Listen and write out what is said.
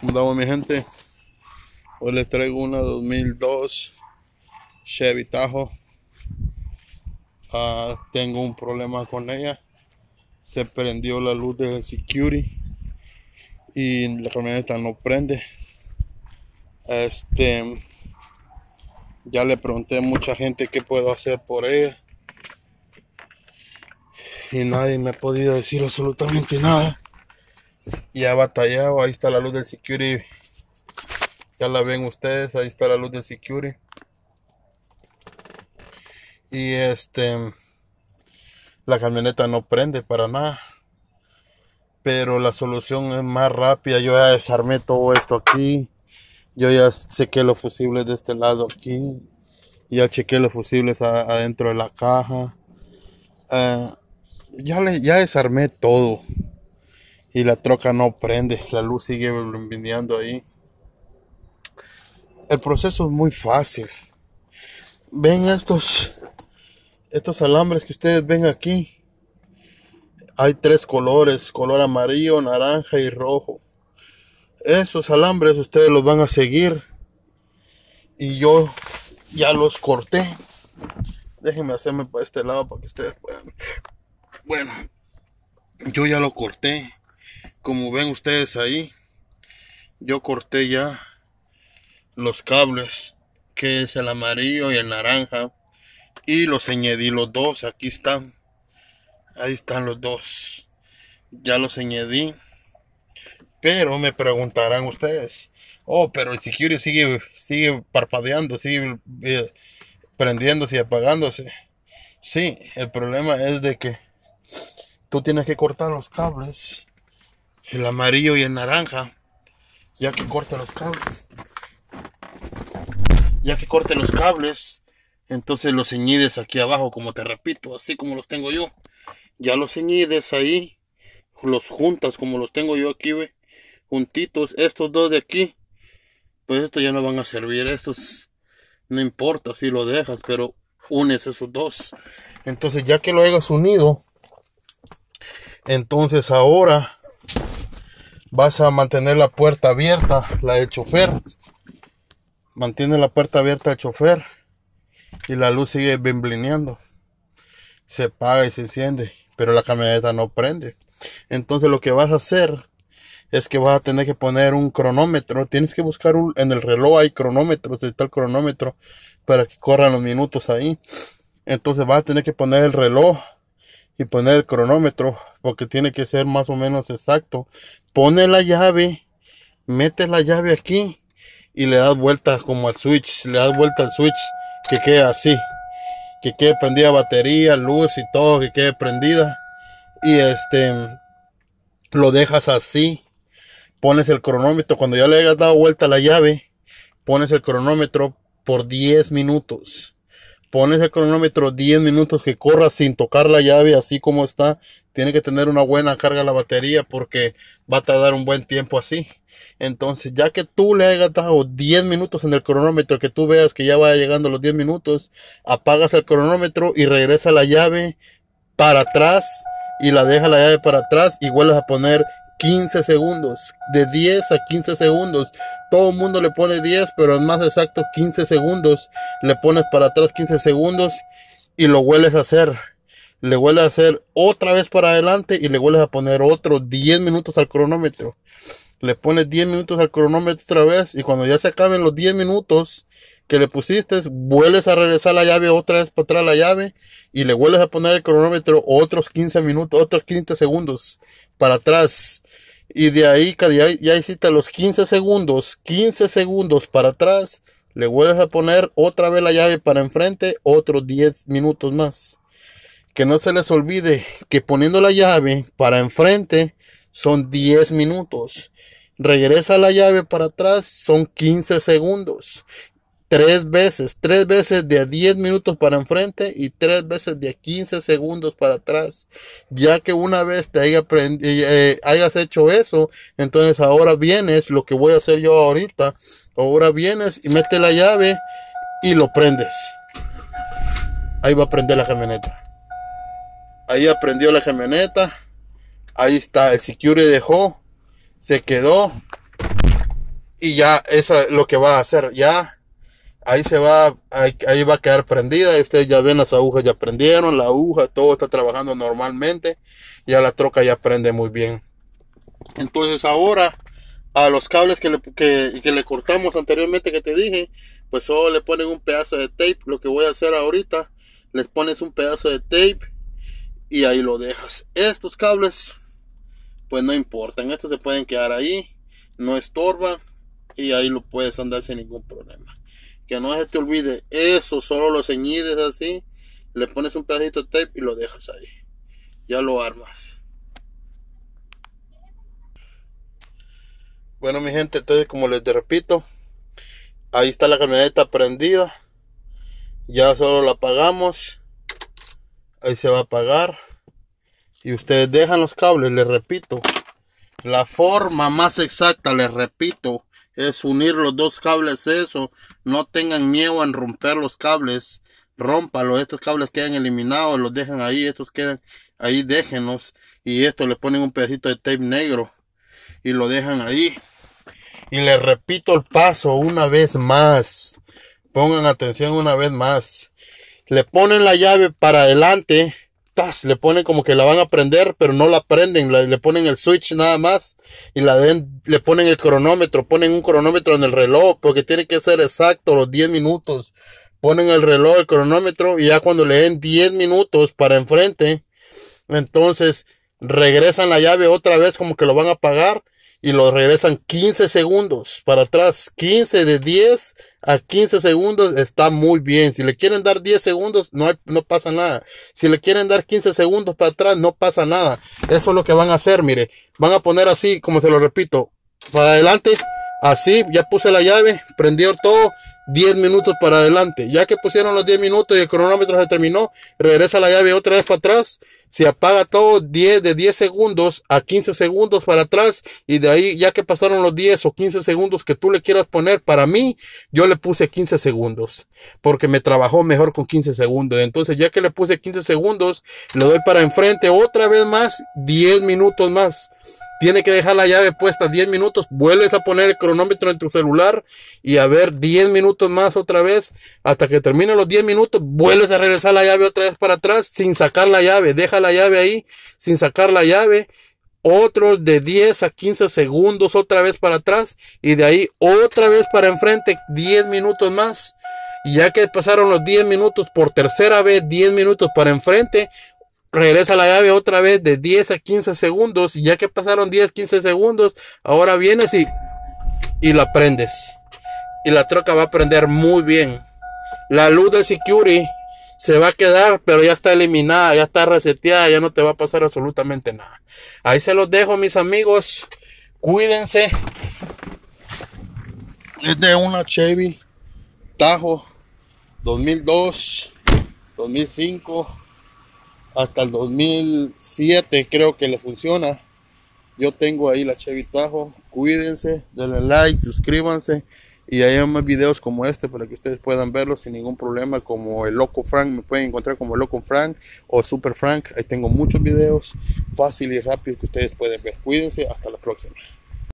¿Cómo andamos mi gente? Hoy les traigo una 2002 Chevy Tahoe. Ah, tengo un problema con ella. Se prendió la luz del security y la camioneta no prende. Este ya le pregunté a mucha gente qué puedo hacer por ella y nadie me ha podido decir absolutamente nada. Ya ha batallado. Ahí está la luz del security. Ya la ven ustedes. Ahí está la luz del security. Y este. La camioneta no prende para nada. Pero la solución es más rápida. Yo ya desarmé todo esto aquí. Yo ya chequé los fusibles de este lado aquí. Ya chequé los fusibles adentro de la caja. Ah, ya, ya desarmé todo y la troca no prende, la luz sigue viniendo ahí. El proceso es muy fácil. Ven estos estos alambres que ustedes ven aquí. Hay tres colores, color amarillo, naranja y rojo. Esos alambres ustedes los van a seguir. Y yo ya los corté. Déjenme hacerme para este lado para que ustedes puedan. Bueno, yo ya lo corté como ven ustedes ahí yo corté ya los cables que es el amarillo y el naranja y los añadí los dos aquí están ahí están los dos ya los añadí pero me preguntarán ustedes oh pero el security sigue sigue parpadeando sigue eh, prendiéndose y apagándose sí el problema es de que tú tienes que cortar los cables el amarillo y el naranja, ya que corta los cables. Ya que corten los cables, entonces los ceñides aquí abajo, como te repito, así como los tengo yo. Ya los ceñides ahí, los juntas como los tengo yo aquí, Juntitos, estos dos de aquí, pues estos ya no van a servir. Estos no importa si lo dejas, pero unes esos dos. Entonces ya que lo hayas unido, entonces ahora vas a mantener la puerta abierta, la del chofer. Mantiene la puerta abierta el chofer y la luz sigue bimblineando. Se apaga y se enciende, pero la camioneta no prende. Entonces lo que vas a hacer es que vas a tener que poner un cronómetro. Tienes que buscar un, en el reloj hay cronómetros, está el cronómetro para que corran los minutos ahí. Entonces vas a tener que poner el reloj y poner el cronómetro porque tiene que ser más o menos exacto. Pone la llave, mete la llave aquí y le das vuelta como al switch, le das vuelta al switch que quede así, que quede prendida batería, luz y todo, que quede prendida y este lo dejas así, pones el cronómetro, cuando ya le hayas dado vuelta a la llave, pones el cronómetro por 10 minutos pones el cronómetro 10 minutos que corra sin tocar la llave así como está. Tiene que tener una buena carga la batería porque va a tardar un buen tiempo así. Entonces, ya que tú le hayas dado 10 minutos en el cronómetro, que tú veas que ya va llegando los 10 minutos, apagas el cronómetro y regresa la llave para atrás y la deja la llave para atrás y vuelves a poner 15 segundos, de 10 a 15 segundos. Todo el mundo le pone 10, pero es más exacto 15 segundos. Le pones para atrás 15 segundos y lo vuelves a hacer. Le vuelves a hacer otra vez para adelante y le vuelves a poner otros 10 minutos al cronómetro. Le pones 10 minutos al cronómetro otra vez y cuando ya se acaben los 10 minutos que le pusiste, vuelves a regresar la llave otra vez para atrás la llave y le vuelves a poner el cronómetro otros 15 minutos, otros 15 segundos para atrás. Y de ahí, ya, ya hiciste los 15 segundos, 15 segundos para atrás, le vuelves a poner otra vez la llave para enfrente, otros 10 minutos más. Que no se les olvide que poniendo la llave para enfrente son 10 minutos. Regresa la llave para atrás, son 15 segundos tres veces, tres veces de a 10 minutos para enfrente y tres veces de 15 segundos para atrás. Ya que una vez te eh, eh, hayas hecho eso, entonces ahora vienes, lo que voy a hacer yo ahorita, ahora vienes y mete la llave y lo prendes. Ahí va a prender la camioneta. Ahí aprendió la camioneta. Ahí está, el security dejó, se quedó. Y ya, eso es lo que va a hacer. Ya ahí se va, ahí, va a quedar prendida. Y ustedes ya ven, las agujas ya prendieron, la aguja, todo está trabajando normalmente. Ya la troca ya prende muy bien. Entonces ahora a los cables que le, que, que le cortamos anteriormente que te dije, pues solo le ponen un pedazo de tape. Lo que voy a hacer ahorita, les pones un pedazo de tape y ahí lo dejas. Estos cables, pues no importan, estos se pueden quedar ahí, no estorban y ahí lo puedes andar sin ningún problema que no se te olvide eso, solo lo ceñides así, le pones un pedacito de tape y lo dejas ahí. Ya lo armas. Bueno mi gente, entonces como les repito, ahí está la camioneta prendida. Ya solo la apagamos. Ahí se va a apagar. Y ustedes dejan los cables, les repito. La forma más exacta, les repito es unir los dos cables eso. No tengan miedo en romper los cables. Rómpalo. Estos cables quedan eliminados. Los dejan ahí. Estos quedan ahí. Déjenlos. Y esto le ponen un pedacito de tape negro. Y lo dejan ahí. Y les repito el paso una vez más. Pongan atención una vez más. Le ponen la llave para adelante le ponen como que la van a prender, pero no la prenden, le, ponen el switch nada más y la le ponen el cronómetro, ponen un cronómetro en el reloj, porque tiene que ser exacto los 10 minutos. Ponen el reloj, el cronómetro y ya cuando le den 10 minutos para enfrente, entonces regresan la llave otra vez como que lo van a apagar y lo regresan 15 segundos para atrás. 15 de 10 a 15 segundos está muy bien. Si le quieren dar 10 segundos, no, no pasa nada. Si le quieren dar 15 segundos para atrás, no pasa nada. Eso es lo que van a hacer, mire. Van a poner así, como se lo repito, para adelante. Así, ya puse la llave, prendió todo. 10 minutos para adelante. Ya que pusieron los 10 minutos y el cronómetro se terminó, regresa la llave otra vez para atrás se apaga todo 10 de 10 segundos a 15 segundos para atrás y de ahí ya que pasaron los 10 o 15 segundos que tú le quieras poner para mí yo le puse 15 segundos porque me trabajó mejor con 15 segundos entonces ya que le puse 15 segundos le doy para enfrente otra vez más 10 minutos más tiene que dejar la llave puesta 10 minutos, vuelves a poner el cronómetro en tu celular y a ver 10 minutos más otra vez, hasta que terminen los 10 minutos, vuelves a regresar la llave otra vez para atrás sin sacar la llave, deja la llave ahí sin sacar la llave, otros de 10 a 15 segundos otra vez para atrás y de ahí otra vez para enfrente 10 minutos más. Y ya que pasaron los 10 minutos por tercera vez, 10 minutos para enfrente, Regresa la llave otra vez de 10 a 15 segundos. Y ya que pasaron 10, 15 segundos, ahora vienes y, y la prendes. Y la troca va a prender muy bien. La luz del security se va a quedar, pero ya está eliminada, ya está reseteada, ya no te va a pasar absolutamente nada. Ahí se los dejo, mis amigos. Cuídense. Es de una Chevy Tajo 2002, 2005 hasta el 2007 creo que le funciona. Yo tengo ahí la Chevy Tajo. Cuídense, denle like, suscríbanse. Y hay más videos como este para que ustedes puedan verlo sin ningún problema. Como el Loco Frank, me pueden encontrar como el Loco Frank o Super Frank. Ahí tengo muchos videos fácil y rápido que ustedes pueden ver. Cuídense, hasta la próxima.